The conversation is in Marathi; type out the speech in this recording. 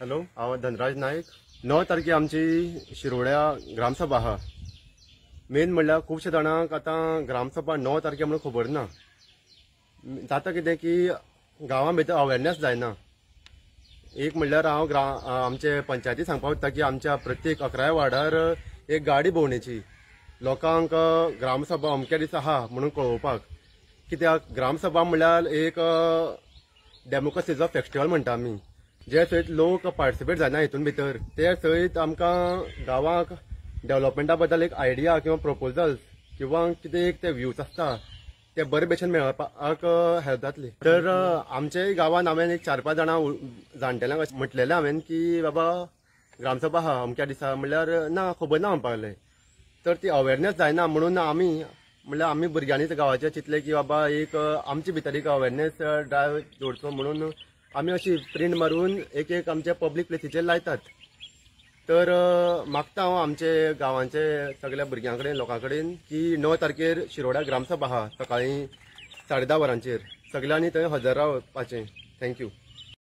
हॅलो हा धनराज नायक नऊ तारखे आमची शिरोड्या ग्रामसभा आहा मेन म्हणल्यार खुबशे जाणांक आता ग्रामसभा नऊ तारखे म्हणून खबर ना जाता किती की गांवां भितर अवेरनेस जायना एक म्हणल्यार हांव ग्रा आमचे पंचायती सांगपाक वता की आमच्या प्रत्येक अकरा वाडार एक गाडी भोंवडेची लोकांक ग्रामसभा अमक्या दिसा आहा म्हणून कळोवपाक कित्याक ग्रामसभा म्हणल्यार एक डेमोक्रेसीचो फेस्टिवल म्हणटा आमी जे सयत लोक पार्टिसिपेट जायना हितून भितर ते सयत आमकां गांवांक डेवलॉपमेंटा बद्दल एक आयडिया किंवा प्रपोजल्स किंवा कितें एक ते व्ह्यूज आसता ते बरे भशेन मेळपाक हेल्प जातली तर आमच्याय गांवांत हांवें एक चार पांच जाणां जाण्टेल्यांक म्हटलेलें हांवें की बाबा ग्रामसभा आहा अमक्या दिसा म्हणल्यार ना खबर ना म्हणपाक लागलें तर ती अवेरनेस जायना म्हणून आमी म्हणल्यार आमी भुरग्यांनीच गांवाचे चितले की बाबा एक आमचे भितर एक अवेरनेस ड्रायव्ह दवरचो म्हणून आम्ही अशी प्रिंट मारून एक एक आमच्या पब्लिक प्लेसीचेर लायतात तर मागता हांव हो आमचे गांवांचे सगळ्या भुरग्यां कडेन लोकां कडेन की णव तारखेर शिरोडा ग्रामसभा आहा सकाळीं साडे धा वरांचेर सगळ्यांनी थंय हजर रावपाचें थँक्यू